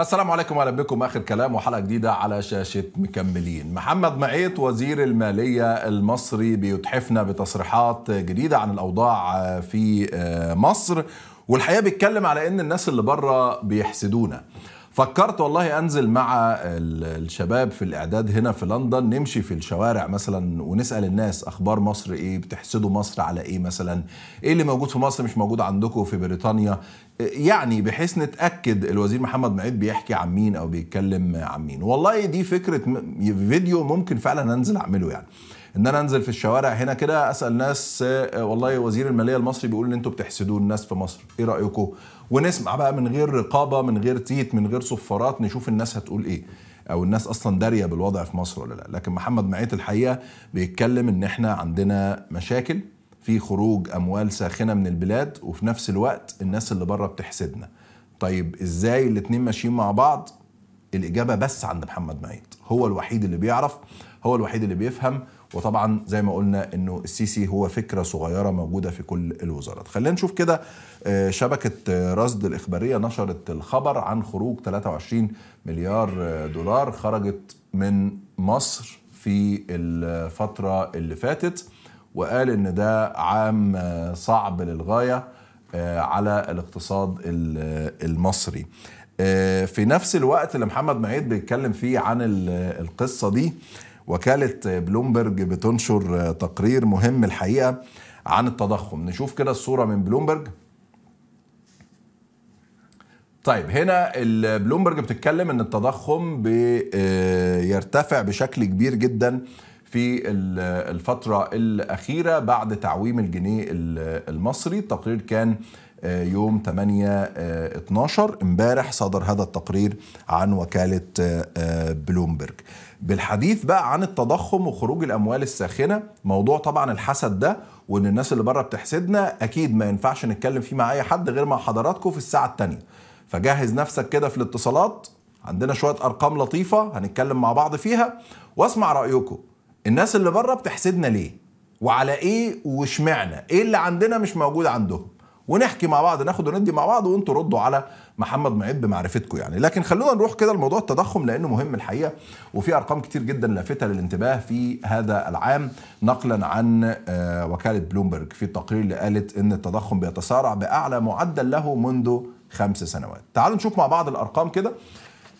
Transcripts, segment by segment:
السلام عليكم واهلا بكم اخر كلام وحلقه جديده على شاشه مكملين. محمد معيط وزير الماليه المصري بيتحفنا بتصريحات جديده عن الاوضاع في مصر والحقيقه بيتكلم على ان الناس اللي بره بيحسدونا. فكرت والله انزل مع الشباب في الاعداد هنا في لندن نمشي في الشوارع مثلا ونسال الناس اخبار مصر ايه بتحسدوا مصر على ايه مثلا ايه اللي موجود في مصر مش موجود عندكم في بريطانيا يعني بحيث نتاكد الوزير محمد معيد بيحكي عن مين او بيتكلم عن مين والله دي فكره فيديو ممكن فعلا انزل اعمله يعني ان انا انزل في الشوارع هنا كده اسال ناس آه، والله وزير الماليه المصري بيقول ان انتوا بتحسدوا الناس في مصر ايه رايكم ونسمع بقى من غير رقابه من غير تيت من غير صفارات نشوف الناس هتقول ايه او الناس اصلا داريه بالوضع في مصر ولا لا لكن محمد معيط الحقيقه بيتكلم ان احنا عندنا مشاكل في خروج اموال ساخنه من البلاد وفي نفس الوقت الناس اللي بره بتحسدنا طيب ازاي الاتنين ماشيين مع بعض الاجابه بس عند محمد معيط هو الوحيد اللي بيعرف هو الوحيد اللي بيفهم وطبعا زي ما قلنا انه السيسي هو فكره صغيره موجوده في كل الوزارات خلينا نشوف كده آه، شبكه آه، رصد الاخباريه نشرت الخبر عن خروج 23 مليار آه، دولار خرجت من مصر في الفتره اللي فاتت وقال ان ده عام صعب للغايه على الاقتصاد المصري في نفس الوقت اللي محمد معيد بيتكلم فيه عن القصه دي وكالة بلومبرج بتنشر تقرير مهم الحقيقة عن التضخم نشوف كده الصورة من بلومبرج طيب هنا بلومبرج بتتكلم ان التضخم بيرتفع آه، بشكل كبير جدا في الفترة الأخيرة بعد تعويم الجنيه المصري التقرير كان آه، يوم 8 12 آه، امبارح صدر هذا التقرير عن وكالة آه، بلومبرج بالحديث بقى عن التضخم وخروج الأموال الساخنة موضوع طبعا الحسد ده وإن الناس اللي بره بتحسدنا أكيد ما ينفعش نتكلم فيه مع أي حد غير مع حضراتكم في الساعة الثانية فجهز نفسك كده في الاتصالات عندنا شوية أرقام لطيفة هنتكلم مع بعض فيها واسمع رأيكم الناس اللي بره بتحسدنا ليه وعلى ايه واشمعنى ايه اللي عندنا مش موجود عندهم ونحكي مع بعض ناخد وندي مع بعض وانتوا ردوا على محمد معيد بمعرفتكم يعني لكن خلونا نروح كده لموضوع التضخم لانه مهم الحقيقه وفي ارقام كتير جدا لافته للانتباه في هذا العام نقلا عن آه، وكاله بلومبرج في التقرير اللي قالت ان التضخم بيتسارع باعلى معدل له منذ خمس سنوات تعالوا نشوف مع بعض الارقام كده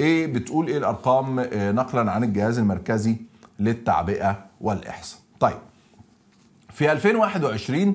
ايه بتقول ايه الارقام آه، نقلا عن الجهاز المركزي للتعبئه والاحصاء طيب في 2021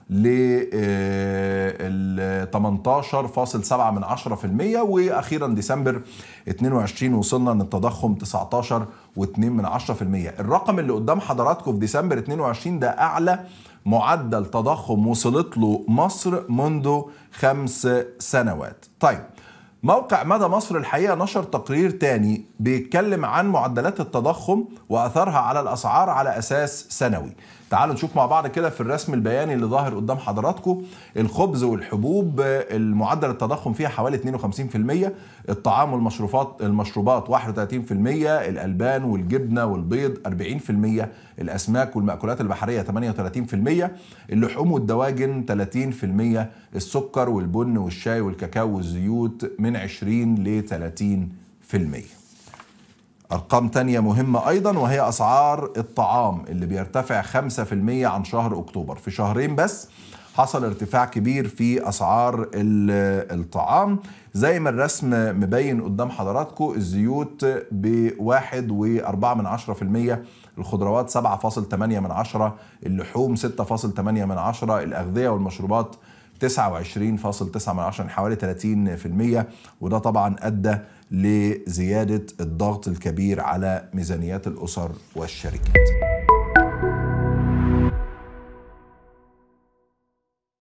ل 18.7 آه، من 10% واخيرا ديسمبر 22 وصلنا ان التضخم 19.2 من 10% الرقم اللي قدام حضراتكم في ديسمبر 22 ده اعلى معدل تضخم وصلت له مصر منذ خمس سنوات طيب موقع مدى مصر الحقيقة نشر تقرير تاني بيتكلم عن معدلات التضخم وأثرها على الأسعار على أساس سنوي تعالوا نشوف مع بعض كده في الرسم البياني اللي ظاهر قدام حضراتكم الخبز والحبوب المعدل التضخم فيها حوالي 52% الطعام والمشروبات المشروبات 31% الالبان والجبنه والبيض 40% الاسماك والمأكولات البحريه 38% اللحوم والدواجن 30% السكر والبن والشاي والكاكاو والزيوت من 20 ل 30% أرقام تانية مهمة أيضا وهي أسعار الطعام اللي بيرتفع 5% عن شهر أكتوبر في شهرين بس حصل ارتفاع كبير في أسعار الطعام زي ما الرسم مبين قدام حضراتكم الزيوت ب 1.4% الخضروات 7.8% من عشرة اللحوم 6.8% من عشرة الأغذية والمشروبات 29.9 من عشرة يعني حوالي 30% وده طبعا أدى لزياده الضغط الكبير على ميزانيات الاسر والشركات